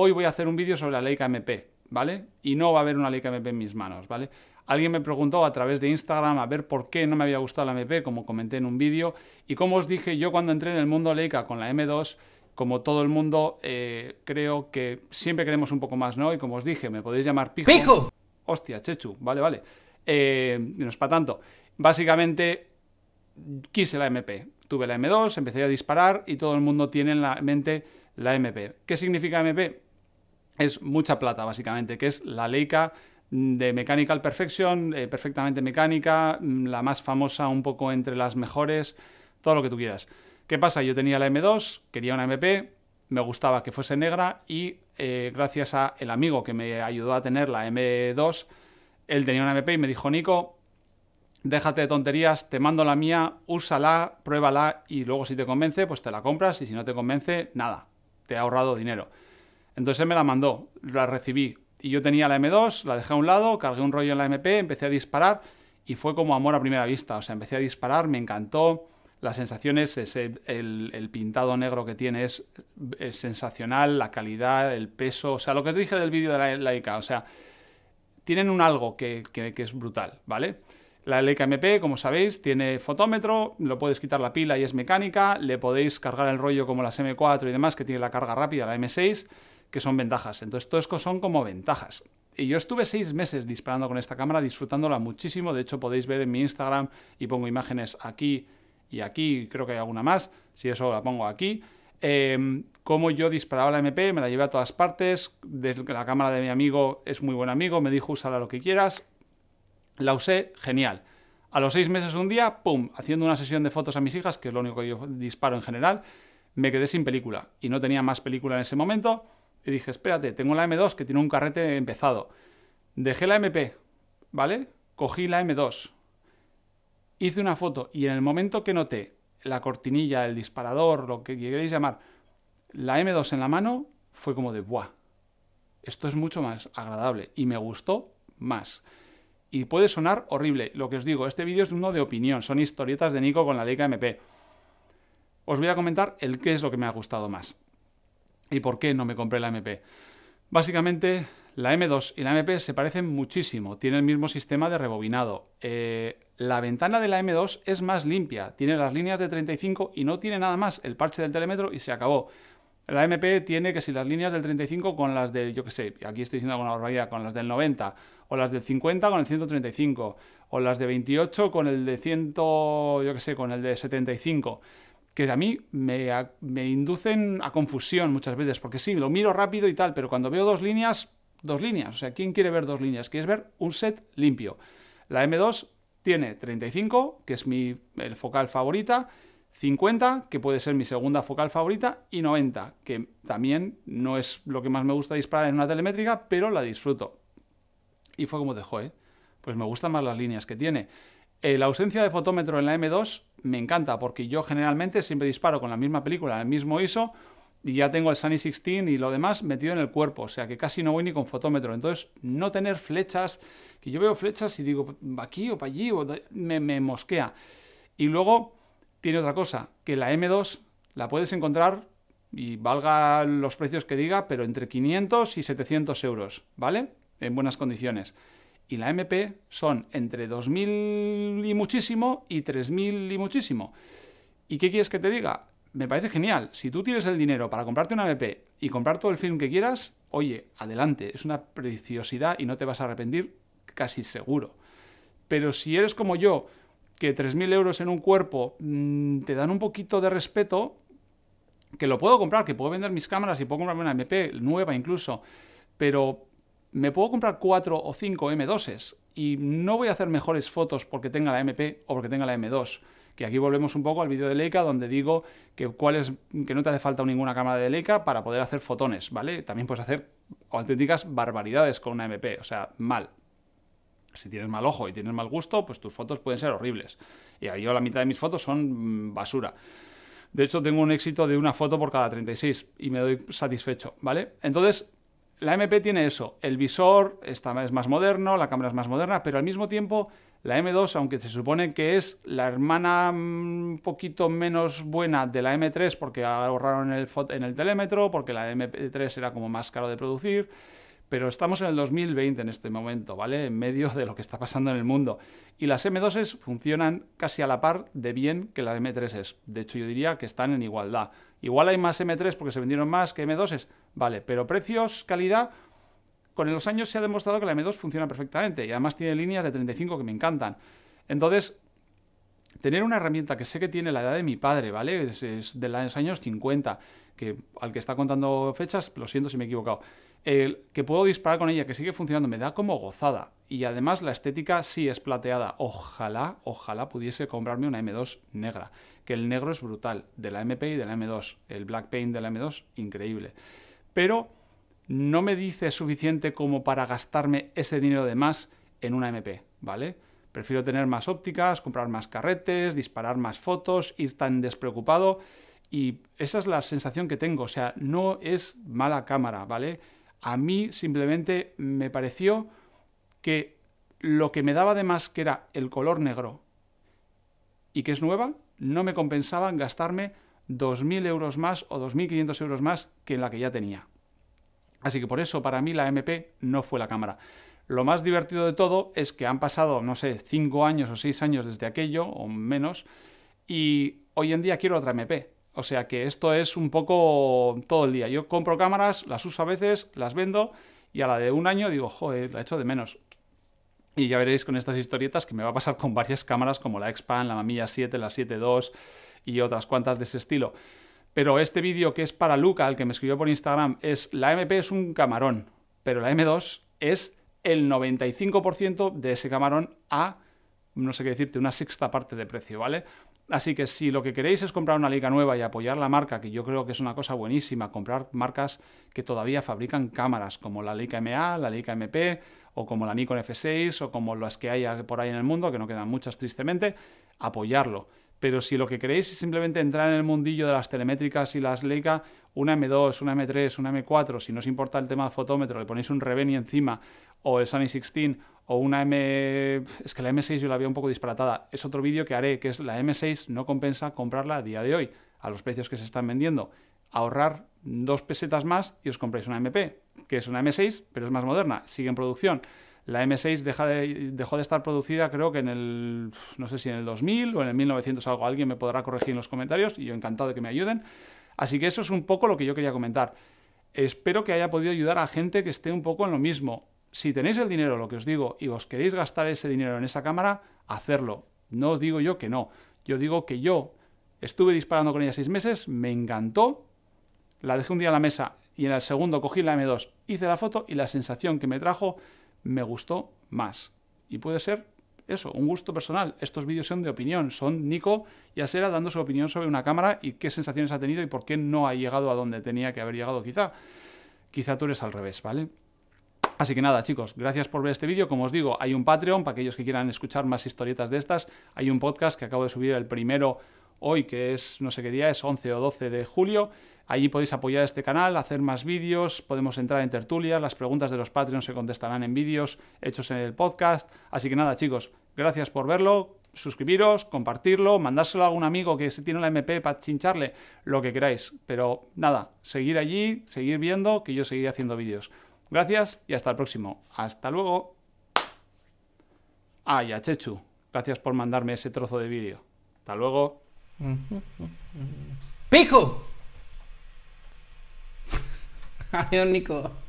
hoy voy a hacer un vídeo sobre la Leica MP, ¿vale? Y no va a haber una Leica MP en mis manos, ¿vale? Alguien me preguntó a través de Instagram a ver por qué no me había gustado la MP, como comenté en un vídeo, y como os dije, yo cuando entré en el mundo Leica con la M2, como todo el mundo, eh, creo que siempre queremos un poco más, ¿no? Y como os dije, me podéis llamar pijo. ¡Pijo! Hostia, Chechu, vale, vale. Eh, no es para tanto. Básicamente, quise la MP. Tuve la M2, empecé a disparar y todo el mundo tiene en la mente la MP. ¿Qué significa MP? es mucha plata, básicamente, que es la Leica de Mechanical Perfection, eh, perfectamente mecánica, mm, la más famosa, un poco entre las mejores, todo lo que tú quieras. ¿Qué pasa? Yo tenía la M2, quería una MP, me gustaba que fuese negra y eh, gracias a el amigo que me ayudó a tener la M2, él tenía una MP y me dijo, Nico, déjate de tonterías, te mando la mía, úsala, pruébala y luego si te convence, pues te la compras y si no te convence, nada, te ha ahorrado dinero. Entonces me la mandó, la recibí. Y yo tenía la M2, la dejé a un lado, cargué un rollo en la MP, empecé a disparar y fue como amor a primera vista. O sea, empecé a disparar, me encantó. Las sensaciones, ese, el, pintado negro que tiene es, sensacional, la calidad, el peso. O sea, lo que os dije del vídeo de la Leica, o sea, tienen un algo que, es brutal, ¿vale? La Leica MP, como sabéis, tiene fotómetro, lo podéis quitar la pila y es mecánica, le podéis cargar el rollo como las M4 y demás, que tiene la carga rápida, la M6, que son ventajas. Entonces, todo esto son como ventajas. Y yo estuve seis meses disparando con esta cámara, disfrutándola muchísimo. De hecho, podéis ver en mi Instagram y pongo imágenes aquí y aquí, creo que hay alguna más. Si eso la pongo aquí. Em, cómo como yo disparaba la MP, me la llevé a todas partes. Desde la cámara de mi amigo es muy buen amigo, me dijo úsala lo que quieras. La usé, genial. A los seis meses, un día, pum, haciendo una sesión de fotos a mis hijas, que es lo único que yo disparo en general, me quedé sin película y no tenía más película en ese momento. Y dije, espérate, tengo la M2 que tiene un carrete empezado. Dejé la MP, ¿vale? Cogí la M2. Hice una foto y en el momento que noté la cortinilla, el disparador, lo que queréis llamar, la M2 en la mano, fue como de, ¡buah! Esto es mucho más agradable y me gustó más. Y puede sonar horrible, lo que os digo, este vídeo es uno de opinión, son historietas de Nico con la Leica MP. Os voy a comentar el qué es lo que me ha gustado más y por qué no me compré la MP. Básicamente, la M2 y la MP se parecen muchísimo, Tiene el mismo sistema de rebobinado. Eh, la ventana de la M2 es más limpia, tiene las líneas de 35 y no tiene nada más, el parche del telemetro y se acabó. La MP tiene que si las líneas del 35 con las del, yo que sé, aquí estoy diciendo alguna barbaridad, con las del 90, o las del 50 con el 135, o las de 28 con el de 100, yo que sé, con el de 75 que a mí me, inducen a confusión muchas veces, porque sí, lo miro rápido y tal, pero cuando veo dos líneas, dos líneas. O sea, ¿quién quiere ver dos líneas? Quieres ver un set limpio. La M2 tiene 35, que es mi el focal favorita, 50, que puede ser mi segunda focal favorita, y 90, que también no es lo que más me gusta disparar en una telemétrica, pero la disfruto. Y fue como dejó, ¿eh? Pues me gustan más las líneas que tiene. Eh, la ausencia de fotómetro en la M2 me encanta porque yo generalmente siempre disparo con la misma película, el mismo ISO y ya tengo el Sunny 16 y lo demás metido en el cuerpo, o sea que casi no voy ni con fotómetro. Entonces, no tener flechas, que yo veo flechas y digo aquí o para allí, me, me mosquea. Y luego tiene otra cosa, que la M2 la puedes encontrar y valga los precios que diga, pero entre 500 y 700 euros, ¿vale? En buenas condiciones y la MP son entre 2.000 y muchísimo y 3.000 y muchísimo. ¿Y qué quieres que te diga? Me parece genial. Si tú tienes el dinero para comprarte una MP y comprar todo el film que quieras, oye, adelante, es una preciosidad y no te vas a arrepentir casi seguro. Pero si eres como yo, que 3.000 euros en un cuerpo mm, te dan un poquito de respeto, que lo puedo comprar, que puedo vender mis cámaras y puedo comprarme una MP nueva incluso, pero me puedo comprar 4 o 5 M2s y no voy a hacer mejores fotos porque tenga la MP o porque tenga la M2. Que aquí volvemos un poco al vídeo de Leica donde digo que, cuál es, que no te hace falta ninguna cámara de Leica para poder hacer fotones, ¿vale? También puedes hacer auténticas barbaridades con una MP, o sea, mal. Si tienes mal ojo y tienes mal gusto, pues tus fotos pueden ser horribles. Y yo la mitad de mis fotos son mm, basura. De hecho, tengo un éxito de una foto por cada 36 y me doy satisfecho, ¿vale? Entonces, la MP tiene eso, el visor está, es más moderno, la cámara es más moderna, pero al mismo tiempo la M2, aunque se supone que es la hermana un mm, poquito menos buena de la M3 porque ahorraron en el telémetro, porque la M3 era como más caro de producir, pero estamos en el 2020 en este momento, ¿vale? En medio de lo que está pasando en el mundo. Y las M2s funcionan casi a la par de bien que las M3s. De hecho, yo diría que están en igualdad. Igual hay más M3 porque se vendieron más que M2s, ¿vale? Pero precios, calidad, con los años se ha demostrado que la M2 funciona perfectamente y además tiene líneas de 35 que me encantan. Entonces, tener una herramienta que sé que tiene la edad de mi padre, ¿vale? Es, es de los años 50, que al que está contando fechas, lo siento si me he equivocado el que puedo disparar con ella, que sigue funcionando, me da como gozada. Y además la estética sí es plateada. Ojalá, ojalá pudiese comprarme una M2 negra, que el negro es brutal, de la MP y de la M2, el black paint de la M2, increíble. Pero no me dice suficiente como para gastarme ese dinero de más en una MP, ¿vale? Prefiero tener más ópticas, comprar más carretes, disparar más fotos, ir tan despreocupado. Y esa es la sensación que tengo. O sea, no es mala cámara, ¿vale? A mí simplemente me pareció que lo que me daba de más, que era el color negro y que es nueva, no me compensaba gastarme 2.000 euros más o 2.500 euros más que en la que ya tenía. Así que por eso para mí la MP no fue la cámara. Lo más divertido de todo es que han pasado, no sé, 5 años o 6 años desde aquello, o menos, y hoy en día quiero otra MP. O sea que esto es un poco todo el día. Yo compro cámaras, las uso a veces, las vendo y a la de un año digo, joder, la echo de menos. Y ya veréis con estas historietas que me va a pasar con varias cámaras como la X-Pan, la Mamilla 7, la 7.2 y otras cuantas de ese estilo. Pero este vídeo que es para Luca, el que me escribió por Instagram, es la MP es un camarón, pero la M2 es el 95% de ese camarón a, no sé qué decirte, una sexta parte de precio, ¿vale? Así que si lo que queréis es comprar una liga nueva y apoyar la marca, que yo creo que es una cosa buenísima, comprar marcas que todavía fabrican cámaras, como la Leica MA, la Leica MP, o como la Nikon F6, o como las que hay por ahí en el mundo, que no quedan muchas tristemente, apoyarlo pero si lo que queréis es simplemente entrar en el mundillo de las telemétricas y las Leica, una M2, una M3, una M4, si no os importa el tema de fotómetro, le ponéis un Reveni encima, o el Sunny 16, o una M... Es que la M6 yo la veo un poco disparatada. Es otro vídeo que haré, que es la M6 no compensa comprarla a día de hoy, a los precios que se están vendiendo. Ahorrar dos pesetas más y os compréis una MP, que es una M6, pero es más moderna, sigue en producción. La M6 dejó de estar producida creo que en el, no sé si en el 2000 o en el 1900 algo. Alguien me podrá corregir en los comentarios y yo encantado de que me ayuden. Así que eso es un poco lo que yo quería comentar. Espero que haya podido ayudar a gente que esté un poco en lo mismo. Si tenéis el dinero, lo que os digo, y os queréis gastar ese dinero en esa cámara, hacerlo. No os digo yo que no. Yo digo que yo estuve disparando con ella seis meses, me encantó, la dejé un día en la mesa y en el segundo cogí la M2, hice la foto y la sensación que me trajo me gustó más. Y puede ser eso, un gusto personal. Estos vídeos son de opinión, son Nico y Asera dando su opinión sobre una cámara y qué sensaciones ha tenido y por qué no ha llegado a donde tenía que haber llegado quizá. Quizá tú eres al revés, ¿vale? Así que nada, chicos, gracias por ver este vídeo. Como os digo, hay un Patreon para aquellos que quieran escuchar más historietas de estas. Hay un podcast que acabo de subir, el primero hoy, que es no sé qué día, es 11 o 12 de julio. Allí podéis apoyar este canal, hacer más vídeos, podemos entrar en tertulias, las preguntas de los Patreons se contestarán en vídeos hechos en el podcast. Así que nada, chicos, gracias por verlo, suscribiros, compartirlo, mandárselo a algún amigo que se tiene la MP para chincharle, lo que queráis. Pero nada, seguir allí, seguir viendo, que yo seguiré haciendo vídeos. Gracias y hasta el próximo. Hasta luego. Ah, y Chechu, gracias por mandarme ese trozo de vídeo. Hasta luego. ¡Pijo! Adiós, Nico.